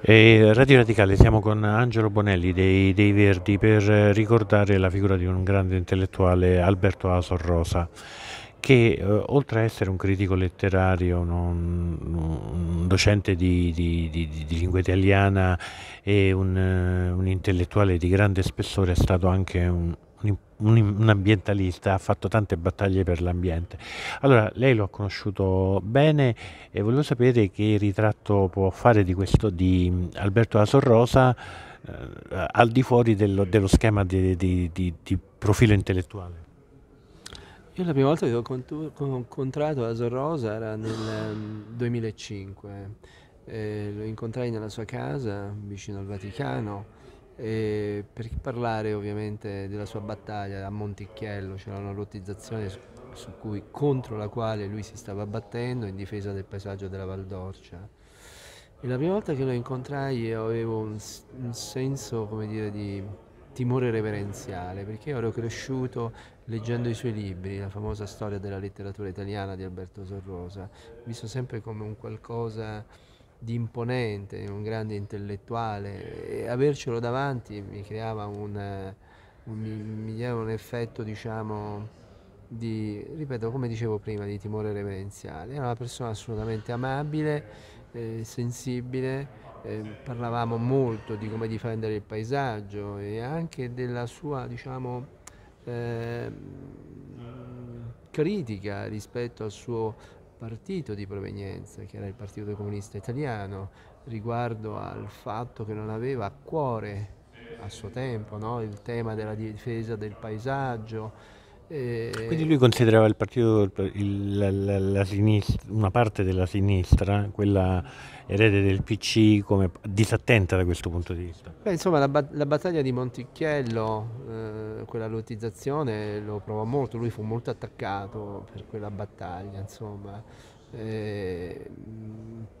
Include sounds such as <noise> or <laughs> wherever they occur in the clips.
E Radio Radicale, siamo con Angelo Bonelli dei, dei, Verdi per ricordare la figura di un grande intellettuale, Alberto Asor Rosa, che eh, oltre a essere un critico letterario, un, un docente di, di, di, di, lingua italiana e un, eh, un intellettuale di grande spessore, è stato anche un, un, un, ambientalista, ha fatto tante battaglie per l'ambiente. Allora, lei lo ha conosciuto bene e volevo sapere che ritratto può fare di, questo, di mm, Alberto Asorrosa eh, al di fuori dello, dello schema di, di, di, profilo intellettuale. Io la prima volta che ho incontrato Asorrosa era nel 2005. Mm, eh, lo incontrai nella sua casa vicino al Vaticano e per parlare ovviamente della sua battaglia a Monticchiello c'era una lottizzazione su, cui, contro la quale lui si stava battendo in difesa del paesaggio della Valdorcia. E la prima volta che lo incontrai io avevo un, un senso, come dire, di timore reverenziale, perché io ero cresciuto leggendo i suoi libri, la famosa storia della letteratura italiana di Alberto Sorrosa, visto sempre come un qualcosa di imponente, un grande intellettuale e avercelo davanti mi creava un, eh, un, mi un effetto diciamo di, ripeto come dicevo prima, di timore reverenziale. Era una persona assolutamente amabile, eh, sensibile, eh, parlavamo molto di come difendere il paesaggio e anche della sua diciamo, eh, critica rispetto al suo partito di provenienza, che era il Partito Comunista Italiano, riguardo al fatto che non aveva a cuore a suo tempo no? il tema della difesa del paesaggio, e... Quindi lui considerava il partito, il, la, la, la sinistra, una parte della sinistra, quella erede del PC, come disattenta da questo punto di vista? Beh, insomma, la, la battaglia di Monticchiello, eh, quella lottizzazione, lo provò molto, lui fu molto attaccato per quella battaglia, insomma. Eh,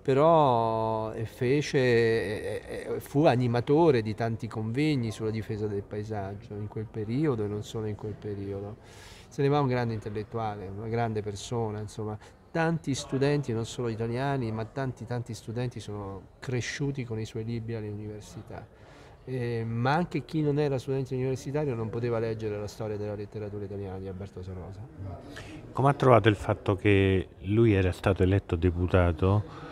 però eh, fece, eh, fu animatore di tanti convegni sulla difesa del paesaggio in quel periodo e non solo in quel periodo. Se ne va un grande intellettuale, una grande persona, insomma. Tanti studenti, non solo italiani, ma tanti tanti studenti sono cresciuti con i suoi libri all'università eh, ma anche chi non era studente universitario non poteva leggere la storia della letteratura italiana di Alberto Sorosa. Come ha trovato il fatto che lui era stato eletto deputato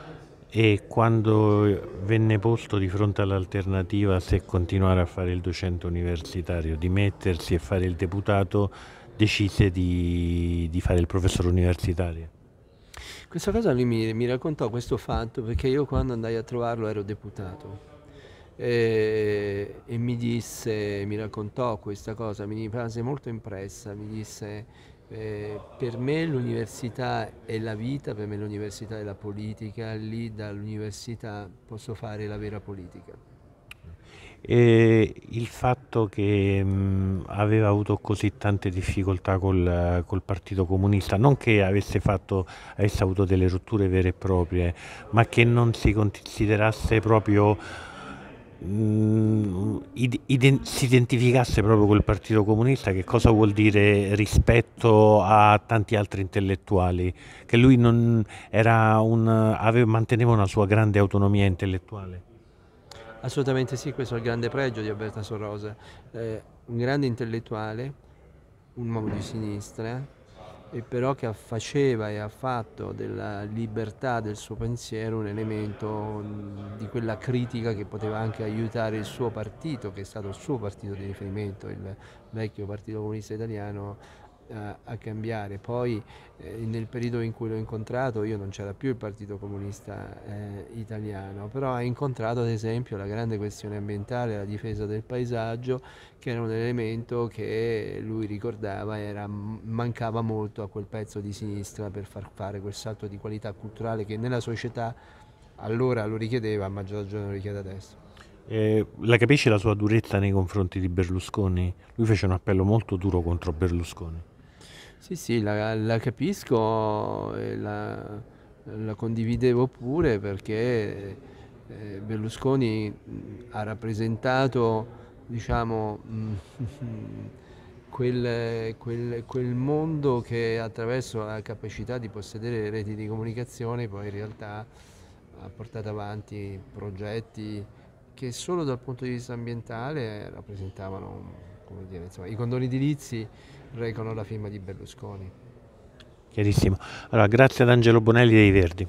e quando venne posto di fronte all'alternativa se continuare a fare il docente universitario, dimettersi e fare il deputato, decise di, di fare il professore universitario? Questa cosa lui mi, mi raccontò questo fatto perché io quando andai a trovarlo ero deputato e, eh, e, mi disse, mi raccontò questa cosa, mi rimase molto impressa, mi disse eh, per me l'università è la vita, per me l'università è la politica, lì dall'università posso fare la vera politica. E il fatto che mh, mm, aveva avuto così tante difficoltà col, col Partito Comunista, non che avesse, fatto, avesse avuto delle rotture vere e proprie, ma che non si considerasse proprio Mm, si identificasse proprio col Partito Comunista, che cosa vuol dire rispetto a tanti altri intellettuali, che lui un, aveva, manteneva una sua grande autonomia intellettuale. Assolutamente sì, questo è il grande pregio di Alberto Sorrosa, eh, un grande intellettuale, un uomo di sinistra, e però che faceva e ha fatto della libertà del suo pensiero un elemento mm, di quella critica che poteva anche aiutare il suo partito, che è stato il suo partito di riferimento, il vecchio Partito Comunista Italiano, a, a cambiare. Poi eh, nel periodo in cui l'ho incontrato io non c'era più il Partito Comunista eh, Italiano, però ha incontrato ad esempio la grande questione ambientale, la difesa del paesaggio, che era un elemento che lui ricordava era, mancava molto a quel pezzo di sinistra per far fare quel salto di qualità culturale che nella società allora lo richiedeva, a maggior ragione lo richiede adesso. Eh, la capisce la sua durezza nei confronti di Berlusconi? Lui fece un appello molto duro contro Berlusconi. Sì, sì, la, la capisco e la, la, condividevo pure perché eh, Berlusconi mm, ha rappresentato, diciamo, mm, <laughs> quel, quel, quel mondo che attraverso la capacità di possedere le reti di comunicazione poi in realtà ha portato avanti progetti che solo dal punto di vista ambientale rappresentavano come dire, insomma, i condoni edilizi recano la firma di Berlusconi. Chiarissimo. Allora, grazie ad Angelo Bonelli dei Verdi.